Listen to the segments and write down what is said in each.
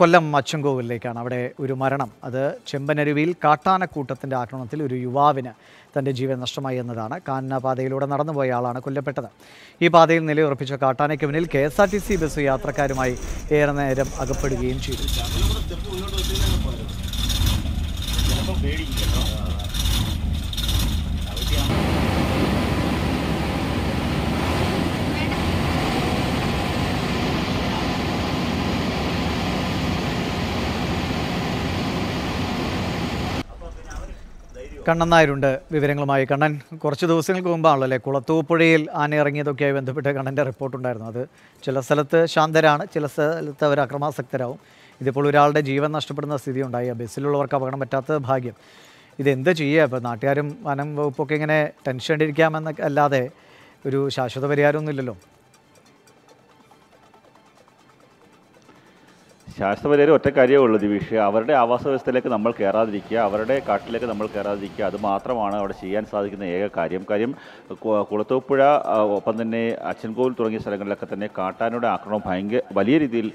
കൊല്ലം അച്ചങ്കോവിലേക്കാണ് അവിടെ ഒരു മരണം അത് ചെമ്പനരുവിയിൽ കാട്ടാനക്കൂട്ടത്തിൻ്റെ ആക്രമണത്തിൽ ഒരു യുവാവിന് തൻ്റെ ജീവൻ നഷ്ടമായി എന്നതാണ് കാനനപാതയിലൂടെ നടന്നുപോയ ആളാണ് കൊല്ലപ്പെട്ടത് ഈ പാതയിൽ നിലയുറപ്പിച്ച കാട്ടാനയ്ക്ക് മുന്നിൽ K S R T C bus യാത്രക്കാരുമായി ഏറെ നേരം അകപ്പെടുകയും ചെയ്തു കണ്ണൻ നായരുണ്ട് വിവരങ്ങളുമായി കണ്ണൻ കുറച്ച് ദിവസങ്ങൾക്ക് മുമ്പാണല്ലോ കുളത്തൂപ്പുഴയിൽ ആന ഇറങ്ങിയതൊക്കെയായി ബന്ധപ്പെട്ട് കണ്ണൻ്റെ റിപ്പോർട്ടുണ്ടായിരുന്നു അത് ചില സ്ഥലത്ത് ശാന്തരാണ് ചില സ്ഥലത്ത് അവർ അക്രമാസക്തരാകും ഇതിപ്പോൾ ഒരാളുടെ ജീവൻ നഷ്ടപ്പെടുന്ന സ്ഥിതി ഉണ്ടായി ബസ്സിലുള്ളവർക്ക് അപകടം പറ്റാത്തത് ഭാഗ്യം ഇതെന്ത് ചെയ്യുക ഇപ്പോൾ നാട്ടുകാരും വനം വകുപ്പൊക്കെ ഇങ്ങനെ ടെൻഷൻ അടിക്കാമെന്നൊക്കെ അല്ലാതെ ഒരു ശാശ്വത പരിഹാരമൊന്നുമില്ലല്ലോ ശാസ്ത്രപരിഹാരം ഒറ്റ കാര്യമേ ഉള്ളൂ ദിവിഷ അവരുടെ ആവാസ വ്യവസ്ഥയിലേക്ക് നമ്മൾ കയറാതിരിക്കുക അവരുടെ കാട്ടിലേക്ക് നമ്മൾ കയറാതിരിക്കുക അത് മാത്രമാണ് അവിടെ ചെയ്യാൻ സാധിക്കുന്ന ഏക കാര്യം കാര്യം കുളത്തൂപ്പുഴ ഒപ്പം തന്നെ അച്ഛൻകോവിൽ തുടങ്ങിയ സ്ഥലങ്ങളിലൊക്കെ തന്നെ കാട്ടാനയുടെ ആക്രമണം ഭയങ്കര വലിയ രീതിയിൽ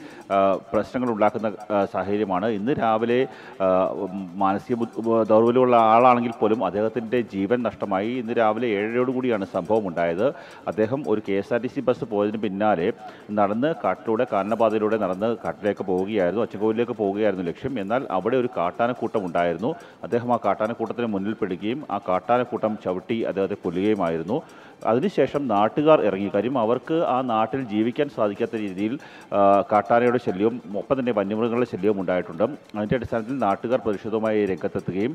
പ്രശ്നങ്ങൾ ഉണ്ടാക്കുന്ന സാഹചര്യമാണ് ഇന്ന് രാവിലെ മാനസിക ദൗർബല്യമുള്ള ആളാണെങ്കിൽ പോലും അദ്ദേഹത്തിൻ്റെ ജീവൻ നഷ്ടമായി ഇന്ന് രാവിലെ ഏഴരയോടുകൂടിയാണ് സംഭവം ഉണ്ടായത് അദ്ദേഹം ഒരു K S R T C bus പോയതിന് പിന്നാലെ നടന്ന് കാട്ടിലൂടെ കാനനപാതയിലൂടെ നടന്ന് കാട്ടിലേക്ക് പോകും പോവുകയായിരുന്നു അച്ചൻകോവിലേക്ക് പോവുകയായിരുന്നു ലക്ഷ്യം എന്നാൽ അവിടെ ഒരു കാട്ടാനക്കൂട്ടം ഉണ്ടായിരുന്നു അദ്ദേഹം ആ കാട്ടാനക്കൂട്ടത്തിന് മുന്നിൽ പെടുകയും ആ കാട്ടാനക്കൂട്ടം ചവിട്ടി അദ്ദേഹത്തെ കൊല്ലുകയുമായിരുന്നു അതിനുശേഷം നാട്ടുകാർ ഇറങ്ങി കാര്യം അവർക്ക് ആ നാട്ടിൽ ജീവിക്കാൻ സാധിക്കാത്ത രീതിയിൽ കാട്ടാനയുടെ ശല്യവും ഒപ്പം തന്നെ വന്യമൃഗങ്ങളുടെ ശല്യവും ഉണ്ടായിട്ടുണ്ട് അതിൻ്റെ അടിസ്ഥാനത്തിൽ നാട്ടുകാർ പ്രതിഷേധവുമായി രംഗത്തെത്തുകയും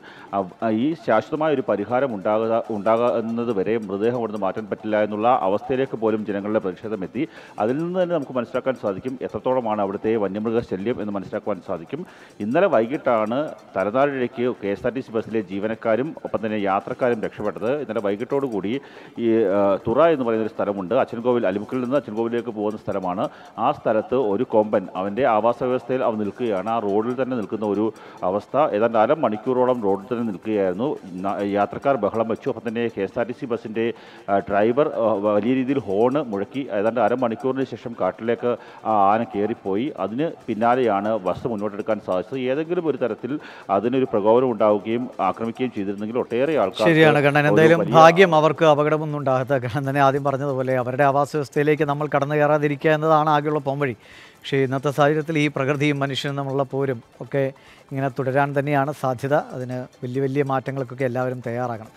ഈ ശാശ്വതമായ ഒരു പരിഹാരം ഉണ്ടാകുക ഉണ്ടാകുന്നത് വരെ മൃതദേഹം അവിടുന്ന് മാറ്റാൻ പറ്റില്ല എന്നുള്ള അവസ്ഥയിലേക്ക് പോലും ജനങ്ങളുടെ എത്തി അതിൽ നിന്ന് തന്നെ നമുക്ക് മനസ്സിലാക്കാൻ സാധിക്കും എത്രത്തോളമാണ് അവിടുത്തെ വന്യമൃഗ ശല്യം ദൗർബല്യം എന്ന് മനസ്സിലാക്കുവാൻ സാധിക്കും ഇന്നലെ വൈകിട്ടാണ് തലനാരിഴയ്ക്ക് K S R T C ബസ്സിലെ ജീവനക്കാരും ഒപ്പം തന്നെ യാത്രക്കാരും രക്ഷപ്പെട്ടത് ഇന്നലെ വൈകിട്ടോടുകൂടി ഈ തുറ എന്ന് പറയുന്ന ഒരു സ്ഥലമുണ്ട് അച്ഛൻകോവിൽ അലിമുക്കിൽ നിന്ന് അച്ഛൻകോവിലേക്ക് പോകുന്ന സ്ഥലമാണ് ആ സ്ഥലത്ത് ഒരു കൊമ്പൻ അവൻ്റെ ആവാസ വ്യവസ്ഥയിൽ അവൻ നിൽക്കുകയാണ് ആ റോഡിൽ തന്നെ നിൽക്കുന്ന ഒരു അവസ്ഥ ഏതാണ്ട് അര മണിക്കൂറോളം റോഡിൽ തന്നെ നിൽക്കുകയായിരുന്നു യാത്രക്കാർ ബഹളം വെച്ചു അപ്പം തന്നെ K S R T C ബസ്സിൻ്റെ ഡ്രൈവർ വലിയ രീതിയിൽ ഹോണ് മുഴക്കി ഏതാണ്ട് അരമണിക്കൂറിന് ശേഷം കാട്ടിലേക്ക് ആ ആന കയറിപ്പോയി അതിന് പിന്നാലെ പിന്നാലെയാണ് ബസ് മുന്നോട്ടെടുക്കാൻ സാധിച്ചത് ഏതെങ്കിലും ഒരു തരത്തിൽ അതിനൊരു പ്രകോപനം ഉണ്ടാവുകയും ആക്രമിക്കുകയും ചെയ്തിരുന്നെങ്കിൽ ഒട്ടേറെ ആൾക്കാർ ശരിയാണ് കണ്ണൻ എന്തായാലും ഭാഗ്യം അവർക്ക് അപകടമൊന്നും ഉണ്ടാകാത്ത കണ്ണൻ തന്നെ ആദ്യം പറഞ്ഞതുപോലെ അവരുടെ ആവാസ വ്യവസ്ഥയിലേക്ക് നമ്മൾ കടന്നു കയറാതിരിക്കുക എന്നതാണ് ആകെയുള്ള പോംവഴി പക്ഷേ ഇന്നത്തെ സാഹചര്യത്തിൽ ഈ പ്രകൃതിയും മനുഷ്യനും നമ്മളുള്ള പോരും ഒക്കെ ഇങ്ങനെ തുടരാൻ തന്നെയാണ് സാധ്യത അതിന് വലിയ വലിയ മാറ്റങ്ങൾക്കൊക്കെ എല്ലാവരും തയ്യാറാകണം